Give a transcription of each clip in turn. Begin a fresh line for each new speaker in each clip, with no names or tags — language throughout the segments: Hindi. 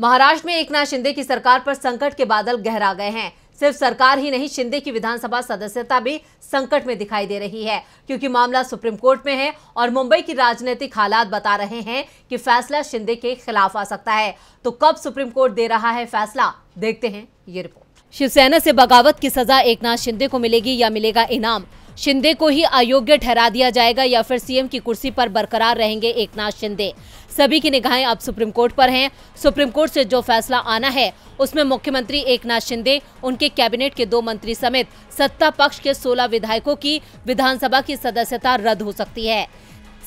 महाराष्ट्र में एकनाथ शिंदे की सरकार पर संकट के बादल गहरा गए हैं सिर्फ सरकार ही नहीं शिंदे की विधानसभा सदस्यता भी संकट में दिखाई दे रही है क्योंकि मामला सुप्रीम कोर्ट में है और मुंबई की राजनीतिक हालात बता रहे हैं कि फैसला शिंदे के खिलाफ आ सकता है तो कब सुप्रीम कोर्ट दे रहा है फैसला देखते हैं ये रिपोर्ट शिवसेना से बगावत की सजा एकनाथ शिंदे को मिलेगी या मिलेगा इनाम शिंदे को ही अयोग्य ठहरा दिया जाएगा या फिर सीएम की कुर्सी पर बरकरार रहेंगे एकनाथ शिंदे सभी की निगाहें अब सुप्रीम कोर्ट पर हैं सुप्रीम कोर्ट से जो फैसला आना है उसमें मुख्यमंत्री एकनाथ शिंदे उनके कैबिनेट के दो मंत्री समेत सत्ता पक्ष के सोलह विधायकों की विधानसभा की सदस्यता रद्द हो सकती है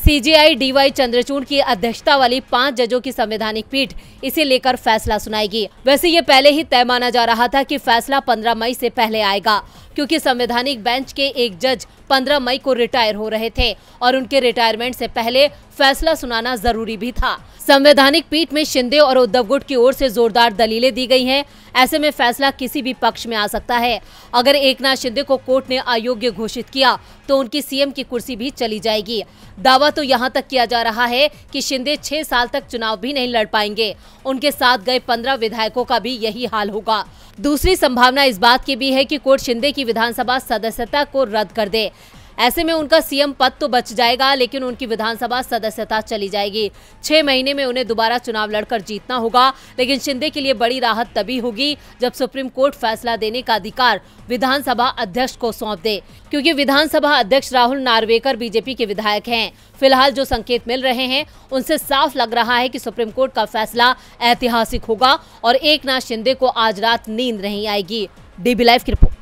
सीजीआई डीवाई चंद्रचूड़ की अध्यक्षता वाली पांच जजों की संवैधानिक पीठ इसे लेकर फैसला सुनाएगी वैसे ये पहले ही तय माना जा रहा था कि फैसला 15 मई से पहले आएगा क्योंकि संवैधानिक बेंच के एक जज 15 मई को रिटायर हो रहे थे और उनके रिटायरमेंट से पहले फैसला सुनाना जरूरी भी था संवैधानिक पीठ में शिंदे और उद्धव गुट की ओर से जोरदार दलीलें दी गई हैं ऐसे में फैसला किसी भी पक्ष में आ सकता है अगर एकनाथ शिंदे को कोर्ट ने अयोग्य घोषित किया तो उनकी सीएम की कुर्सी भी चली जाएगी दावा दावा तो यहाँ तक किया जा रहा है कि शिंदे छह साल तक चुनाव भी नहीं लड़ पाएंगे उनके साथ गए पंद्रह विधायकों का भी यही हाल होगा दूसरी संभावना इस बात की भी है कि कोर्ट शिंदे की विधानसभा सदस्यता को रद्द कर दे ऐसे में उनका सीएम पद तो बच जाएगा लेकिन उनकी विधानसभा सदस्यता चली जाएगी छह महीने में उन्हें दोबारा चुनाव लड़कर जीतना होगा लेकिन शिंदे के लिए बड़ी राहत तभी होगी जब सुप्रीम कोर्ट फैसला देने का अधिकार विधानसभा अध्यक्ष को सौंप दे क्योंकि विधानसभा अध्यक्ष राहुल नार्वेकर बीजेपी के विधायक हैं फिलहाल जो संकेत मिल रहे हैं उनसे साफ लग रहा है कि सुप्रीम कोर्ट का फैसला ऐतिहासिक होगा और एक नाथ शिंदे को आज रात नींद नहीं आएगी डीबी लाइव की रिपोर्ट